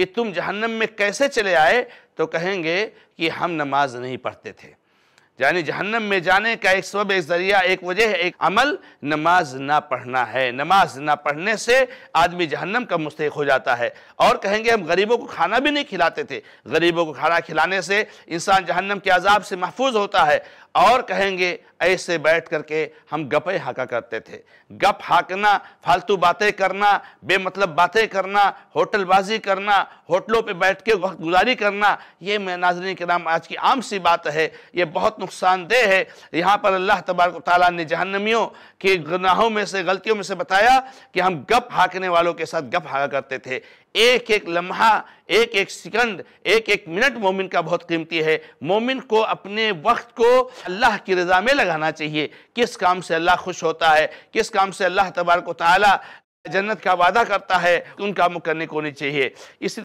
कि तुम जहन्नम में कैसे चले आए तो कहेंगे कि हम नमाज नहीं पढ़ते थे यानी जहन्नम में जाने का एक सब एक ज़रिया एक वजह है एक अमल नमाज ना पढ़ना है नमाज ना पढ़ने से आदमी जहन्नम का मुस्तक हो जाता है और कहेंगे हम गरीबों को खाना भी नहीं खिलाते थे गरीबों को खाना खिलाने से इंसान जहन्नम के अजाब से महफूज होता है और कहेंगे ऐसे बैठ करके हम गपे हाका करते थे गप हाकना फालतू बातें करना बेमतलब बातें करना होटलबाजी करना होटलों पे बैठ के वक्त गुजारी करना ये मैं नाजरी के नाम आज की आम सी बात है ये बहुत नुकसानदेह है यहाँ पर अल्लाह तबारक ताली ने जहनमियों के गुनाहों में से गलतियों में से बताया कि हम गप हाकने वालों के साथ गप हाका करते थे एक एक लम्हा एक एक सेकंड एक एक मिनट मोमिन का बहुत कीमती है मोमिन को अपने वक्त को अल्लाह की रजा में लगाना चाहिए किस काम से अल्लाह खुश होता है किस काम से अल्लाह तबारक ताली जन्नत का वादा करता है उनका मुकरने को होनी चाहिए इस